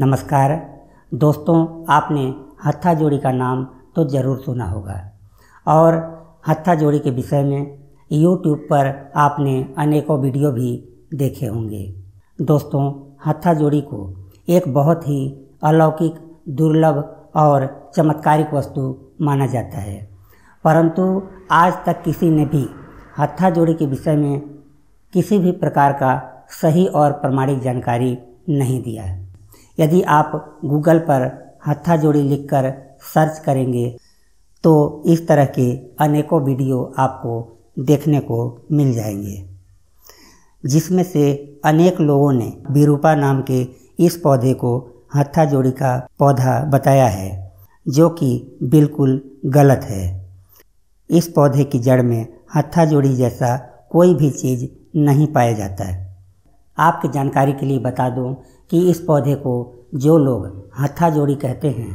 नमस्कार दोस्तों आपने हत्था जोड़ी का नाम तो ज़रूर सुना होगा और हत्था जोड़ी के विषय में यूट्यूब पर आपने अनेकों वीडियो भी देखे होंगे दोस्तों हत्था जोड़ी को एक बहुत ही अलौकिक दुर्लभ और चमत्कारिक वस्तु माना जाता है परंतु आज तक किसी ने भी हत्था जोड़ी के विषय में किसी भी प्रकार का सही और प्रमाणिक जानकारी नहीं दिया है यदि आप गूगल पर हत्था जोड़ी लिख कर सर्च करेंगे तो इस तरह के अनेकों वीडियो आपको देखने को मिल जाएंगे जिसमें से अनेक लोगों ने बिरूपा नाम के इस पौधे को हत्था जोड़ी का पौधा बताया है जो कि बिल्कुल गलत है इस पौधे की जड़ में हत्था जोड़ी जैसा कोई भी चीज़ नहीं पाया जाता है आपकी जानकारी के लिए बता दूं कि इस पौधे को जो लोग हत्था जोड़ी कहते हैं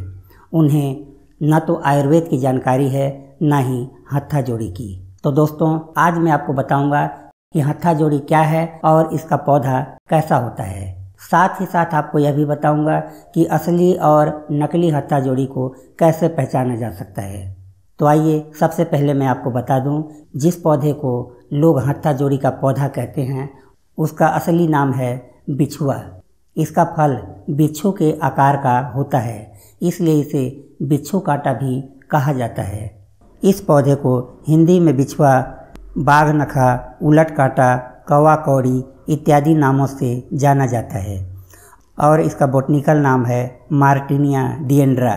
उन्हें न तो आयुर्वेद की जानकारी है न ही हत्था जोड़ी की तो दोस्तों आज मैं आपको बताऊंगा कि हत्था जोड़ी क्या है और इसका पौधा कैसा होता है साथ ही साथ आपको यह भी बताऊंगा कि असली और नकली हत्था जोड़ी को कैसे पहचाना जा सकता है तो आइए सबसे पहले मैं आपको बता दूं जिस पौधे को लोग हत्था जोड़ी का पौधा कहते हैं उसका असली नाम है बिछुआ इसका फल बिच्छू के आकार का होता है इसलिए इसे बिच्छू काटा भी कहा जाता है इस पौधे को हिंदी में बिछुआ बाघ नखा उलट काटा कौवा कौड़ी इत्यादि नामों से जाना जाता है और इसका बोटनिकल नाम है मार्टिनिया डिएंड्रा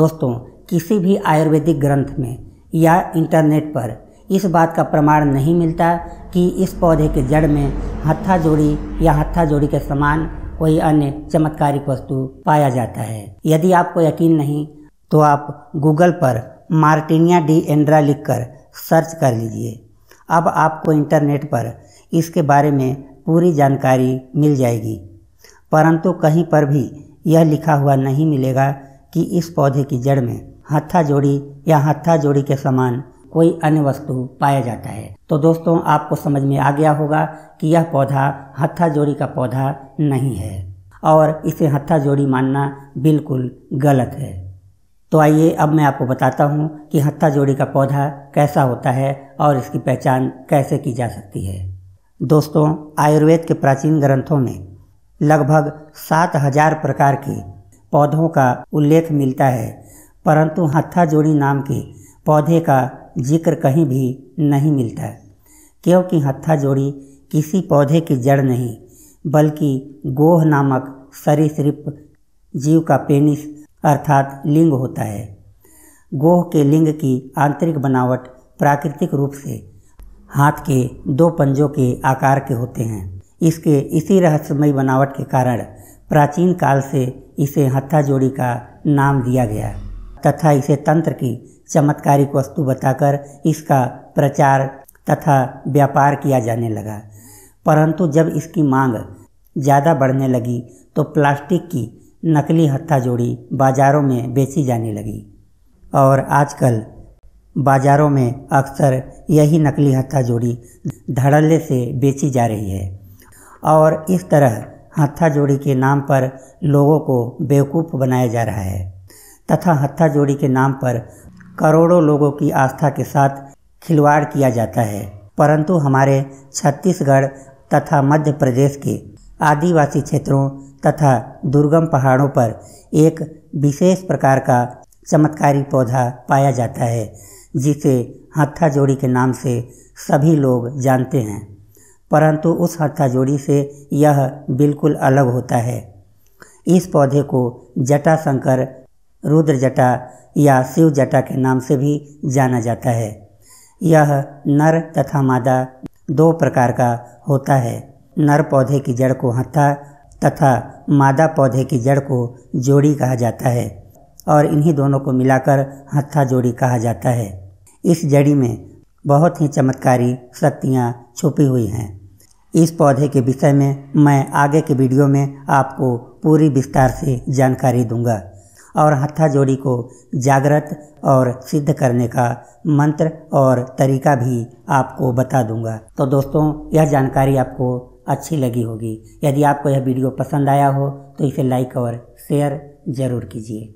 दोस्तों किसी भी आयुर्वेदिक ग्रंथ में या इंटरनेट पर इस बात का प्रमाण नहीं मिलता कि इस पौधे के जड़ में हत्था जोड़ी या हत्था जोड़ी के समान कोई अन्य चमत्कारिक वस्तु पाया जाता है यदि आपको यकीन नहीं तो आप गूगल पर मार्टिनिया डी एंड्रा लिखकर सर्च कर लीजिए अब आपको इंटरनेट पर इसके बारे में पूरी जानकारी मिल जाएगी परंतु कहीं पर भी यह लिखा हुआ नहीं मिलेगा कि इस पौधे की जड़ में हत्था जोड़ी या हत्था जोड़ी के समान कोई अन्य वस्तु पाया जाता है तो दोस्तों आपको समझ में आ गया होगा कि यह पौधा हत्था जोड़ी का पौधा नहीं है और इसे हत्था जोड़ी मानना बिल्कुल गलत है तो आइए अब मैं आपको बताता हूँ कि हत्था जोड़ी का पौधा कैसा होता है और इसकी पहचान कैसे की जा सकती है दोस्तों आयुर्वेद के प्राचीन ग्रंथों में लगभग सात हजार प्रकार के पौधों का उल्लेख मिलता है परंतु हत्था जोड़ी नाम के पौधे का जिक्र कहीं भी नहीं मिलता क्योंकि हत्था जोड़ी किसी पौधे की जड़ नहीं बल्कि गोह नामक सरीसृप जीव का पेनिस अर्थात लिंग होता है गोह के लिंग की आंतरिक बनावट प्राकृतिक रूप से हाथ के दो पंजों के आकार के होते हैं इसके इसी रहस्यमय बनावट के कारण प्राचीन काल से इसे हत्था जोड़ी का नाम दिया गया है तथा इसे तंत्र की चमत्कारिक वस्तु बताकर इसका प्रचार तथा व्यापार किया जाने लगा परंतु जब इसकी मांग ज़्यादा बढ़ने लगी तो प्लास्टिक की नकली हत्था जोड़ी बाज़ारों में बेची जाने लगी और आजकल बाज़ारों में अक्सर यही नकली हत्था जोड़ी धड़ल्ले से बेची जा रही है और इस तरह हत्था जोड़ी के नाम पर लोगों को बेवकूफ़ बनाया जा रहा है तथा हत्था जोड़ी के नाम पर करोड़ों लोगों की आस्था के साथ खिलवाड़ किया जाता है परंतु हमारे छत्तीसगढ़ तथा मध्य प्रदेश के आदिवासी क्षेत्रों तथा दुर्गम पहाड़ों पर एक विशेष प्रकार का चमत्कारी पौधा पाया जाता है जिसे हत्था जोड़ी के नाम से सभी लोग जानते हैं परंतु उस हत्था जोड़ी से यह बिल्कुल अलग होता है इस पौधे को जटाशंकर रुद्र जटा या शिव जटा के नाम से भी जाना जाता है यह नर तथा मादा दो प्रकार का होता है नर पौधे की जड़ को हत्था तथा मादा पौधे की जड़ को जोड़ी कहा जाता है और इन्हीं दोनों को मिलाकर हत्था जोड़ी कहा जाता है इस जड़ी में बहुत ही चमत्कारी शक्तियाँ छुपी हुई हैं इस पौधे के विषय में मैं आगे के वीडियो में आपको पूरी विस्तार से जानकारी दूंगा और हत्था जोड़ी को जागृत और सिद्ध करने का मंत्र और तरीका भी आपको बता दूंगा तो दोस्तों यह जानकारी आपको अच्छी लगी होगी यदि आपको यह वीडियो पसंद आया हो तो इसे लाइक और शेयर ज़रूर कीजिए